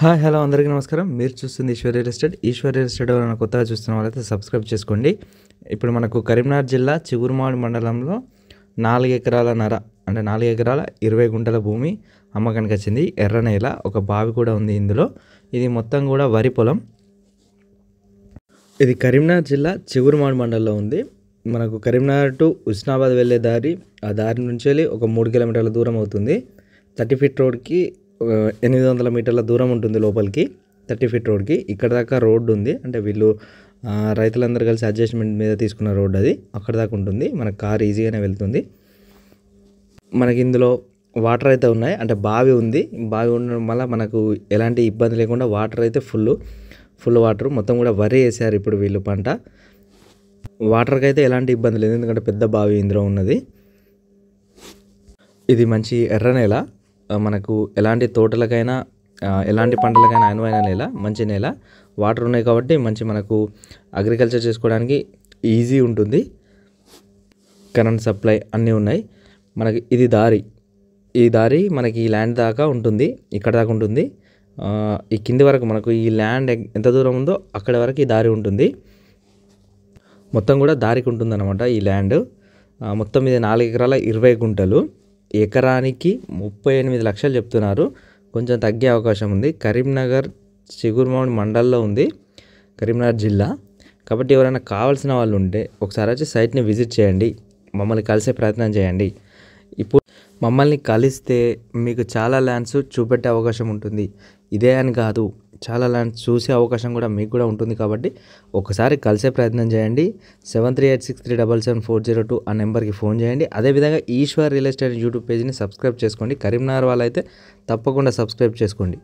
hi hello అందరికీ నమస్కారం మీరు చూస్తుంది ఈశ్వర్య ఎస్టేట్ ఈశ్వర్య ఎస్టేట్ మన కొత్తగా చూస్తున్న వాళ్ళైతే సబ్స్క్రైబ్ చేసుకోండి ఇప్పుడు మనకు కరీంనగర్ జిల్లా చిగురుమాడి మండలంలో నాలుగు ఎకరాల నర అంటే నాలుగు ఎకరాల ఇరవై గుంటల భూమి అమ్మకానికి వచ్చింది ఎర్ర నేల ఒక బావి కూడా ఉంది ఇందులో ఇది మొత్తం కూడా వరి పొలం ఇది కరీంనగర్ జిల్లా చిగురుమాడి మండలంలో ఉంది మనకు కరీంనగర్ టు హుస్నాబాద్ వెళ్ళే దారి ఆ దారి నుంచి వెళ్ళి ఒక మూడు కిలోమీటర్ల దూరం అవుతుంది థర్టీ ఫీట్ రోడ్కి ఎనిమిది వందల మీటర్ల దూరం ఉంటుంది లోపలికి థర్టీ ఫీట్ రోడ్కి ఇక్కడ దాకా రోడ్డు ఉంది అంటే వీళ్ళు రైతులందరూ కలిసి అడ్జస్ట్మెంట్ మీద తీసుకున్న రోడ్డు అది అక్కడ దాకా ఉంటుంది మన కార్ ఈజీగానే వెళ్తుంది మనకి ఇందులో వాటర్ అయితే ఉన్నాయి అంటే బావి ఉంది బావి ఉండడం వల్ల మనకు ఎలాంటి ఇబ్బంది లేకుండా వాటర్ అయితే ఫుల్ ఫుల్ వాటర్ మొత్తం కూడా వరి వేసారు ఇప్పుడు వీళ్ళు పంట వాటర్కి అయితే ఎలాంటి ఇబ్బంది లేదు ఎందుకంటే పెద్ద బావి ఇందులో ఉన్నది ఇది మంచి ఎర్ర నేల మనకు ఎలాంటి తోటలకైనా ఎలాంటి పంటలకైనా అనువైన నేల మంచి నేల వాటర్ ఉన్నాయి కాబట్టి మంచి మనకు అగ్రికల్చర్ చేసుకోవడానికి ఈజీ ఉంటుంది కరెంట్ సప్లై అన్నీ ఉన్నాయి మనకి ఇది దారి ఈ దారి మనకి ఈ ల్యాండ్ దాకా ఉంటుంది ఇక్కడ దాకా ఉంటుంది ఈ కింది వరకు మనకు ఈ ల్యాండ్ ఎంత దూరం ఉందో అక్కడ వరకు ఈ దారి ఉంటుంది మొత్తం కూడా దారికి ఉంటుందన్నమాట ఈ ల్యాండ్ మొత్తం ఇది నాలుగు ఎకరాల ఇరవై గుంటలు ఎకరానికి ముప్పై ఎనిమిది లక్షలు చెప్తున్నారు కొంచెం తగ్గే అవకాశం ఉంది కరీంనగర్ చిగురుమౌండ్ మండల్లో ఉంది కరీంనగర్ జిల్లా కాబట్టి ఎవరైనా కావాల్సిన వాళ్ళు ఉంటే ఒకసారి వచ్చి సైట్ని విజిట్ చేయండి మమ్మల్ని కలిసే ప్రయత్నం చేయండి ఇప్పుడు మమ్మల్ని కలిస్తే మీకు చాలా ల్యాండ్స్ చూపెట్టే అవకాశం ఉంటుంది ఇదే అని కాదు చాలా ల్యాండ్స్ చూసే అవకాశం కూడా మీకు కూడా ఉంటుంది కాబట్టి ఒకసారి కలిసే ప్రయత్నం చేయండి seven three eight six three double seven four zero two ఆ నెంబర్కి ఫోన్ చేయండి అదేవిధంగా ఈశ్వర్ రియల్ ఎస్టేట్ యూట్యూబ్ పేజ్ని సబ్స్క్రైబ్ చేసుకోండి కరీంనగర్ అయితే తప్పకుండా సబ్స్క్రైబ్ చేసుకోండి